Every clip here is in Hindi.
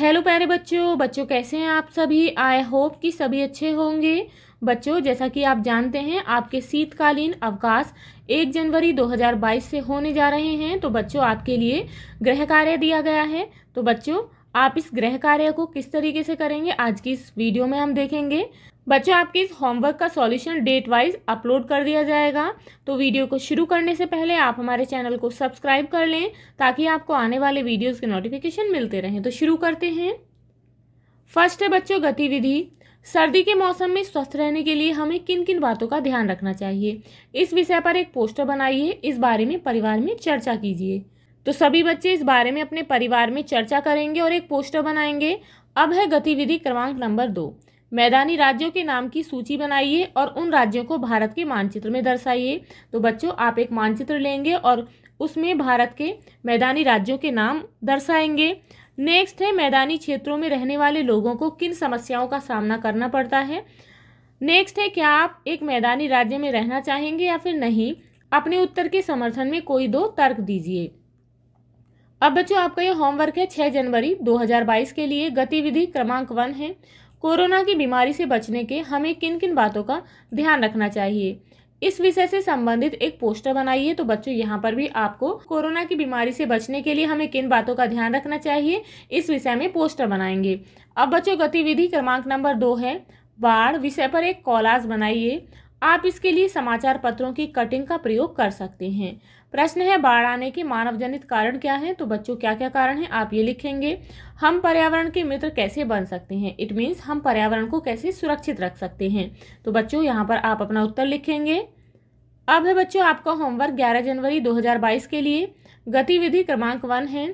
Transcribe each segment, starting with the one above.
हेलो प्यारे बच्चों बच्चों कैसे हैं आप सभी आई होप कि सभी अच्छे होंगे बच्चों जैसा कि आप जानते हैं आपके शीतकालीन अवकाश 1 जनवरी 2022 से होने जा रहे हैं तो बच्चों आपके लिए गृह कार्य दिया गया है तो बच्चों आप इस गृह कार्य को किस तरीके से करेंगे आज की इस वीडियो में हम देखेंगे बच्चों आपके इस होमवर्क का सॉल्यूशन डेट वाइज अपलोड कर दिया जाएगा तो वीडियो को शुरू करने से पहले आप हमारे चैनल को सब्सक्राइब कर लें ताकि आपको आने वाले वीडियोस के नोटिफिकेशन मिलते रहें तो शुरू करते हैं फर्स्ट है बच्चों गतिविधि सर्दी के मौसम में स्वस्थ रहने के लिए हमें किन किन बातों का ध्यान रखना चाहिए इस विषय पर एक पोस्टर बनाइए इस बारे में परिवार में चर्चा कीजिए तो सभी बच्चे इस बारे में अपने परिवार में चर्चा करेंगे और एक पोस्टर बनाएंगे अब है गतिविधि क्रमांक नंबर दो मैदानी राज्यों के नाम की सूची बनाइए और उन राज्यों को भारत के मानचित्र में दर्शाइए तो बच्चों आप एक मानचित्र लेंगे और उसमें भारत के मैदानी राज्यों के नाम दर्शाएंगे नेक्स्ट है मैदानी क्षेत्रों में रहने वाले लोगों को किन समस्याओं का सामना करना पड़ता है नेक्स्ट है क्या आप एक मैदानी राज्य में रहना चाहेंगे या फिर नहीं अपने उत्तर के समर्थन में कोई दो तर्क दीजिए अब बच्चों आपका ये होमवर्क है 6 जनवरी 2022 के लिए गतिविधि क्रमांक वन है कोरोना की बीमारी से बचने के हमें किन किन बातों का ध्यान रखना चाहिए इस विषय से संबंधित एक पोस्टर बनाइए तो बच्चों यहाँ पर भी आपको कोरोना की बीमारी से बचने के लिए हमें किन बातों का ध्यान रखना चाहिए इस विषय में पोस्टर बनाएंगे अब बच्चों गतिविधि क्रमांक नंबर दो है बाढ़ विषय पर एक कॉलाज बनाइए आप इसके लिए समाचार पत्रों की कटिंग का प्रयोग कर सकते हैं प्रश्न है बाढ़ आने के मानव जनित कारण क्या है तो बच्चों क्या क्या कारण है आप ये लिखेंगे हम पर्यावरण के मित्र कैसे बन सकते हैं इट मीन्स हम पर्यावरण को कैसे सुरक्षित रख सकते हैं तो बच्चों यहाँ पर आप अपना उत्तर लिखेंगे अब है बच्चों आपका होमवर्क 11 जनवरी 2022 के लिए गतिविधि क्रमांक वन है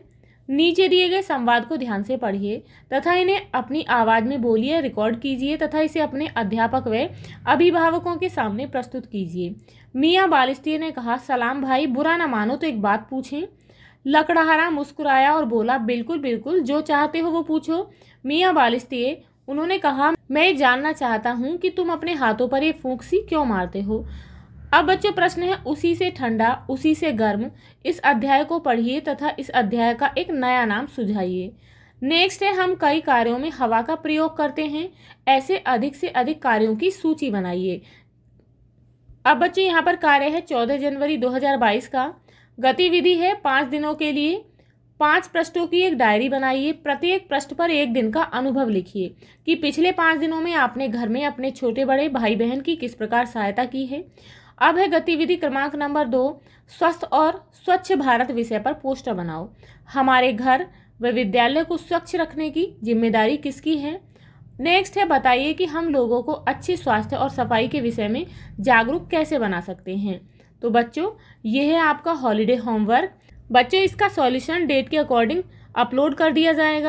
नीचे दिए गए संवाद को ध्यान से पढ़िए तथा इन्हें अपनी आवाज़ में बोलिए रिकॉर्ड कीजिए तथा इसे अपने अध्यापक व अभिभावकों के सामने प्रस्तुत कीजिए मियाँ बालिस्ती ने कहा सलाम भाई बुरा ना मानो तो एक बात पूछें लकड़हारा मुस्कुराया और बोला बिल्कुल बिल्कुल जो चाहते हो वो पूछो मियाँ बालिस्ती उन्होंने कहा मैं जानना चाहता हूँ कि तुम अपने हाथों पर ये फूंक क्यों मारते हो अब बच्चों प्रश्न है उसी से ठंडा उसी से गर्म इस अध्याय को पढ़िए तथा इस अध्याय का एक नया नाम सुझाइए नेक्स्ट है हम कई कार्यों में हवा का प्रयोग करते हैं ऐसे अधिक से अधिक कार्यों की सूची बनाइए अब बच्चे यहाँ पर कार्य है चौदह जनवरी 2022 का गतिविधि है पाँच दिनों के लिए पांच पृष्ठों की एक डायरी बनाइए प्रत्येक पृष्ठ पर एक दिन का अनुभव लिखिए कि पिछले पाँच दिनों में आपने घर में अपने छोटे बड़े भाई बहन की किस प्रकार सहायता की है अब है गतिविधि क्रमांक नंबर दो स्वस्थ और स्वच्छ भारत विषय पर पोस्टर बनाओ हमारे घर व विद्यालय को स्वच्छ रखने की जिम्मेदारी किसकी है नेक्स्ट है बताइए कि हम लोगों को अच्छे स्वास्थ्य और सफाई के विषय में जागरूक कैसे बना सकते हैं तो बच्चों ये है आपका हॉलीडे होमवर्क बच्चों इसका सॉल्यूशन डेट के अकॉर्डिंग अपलोड कर दिया जाएगा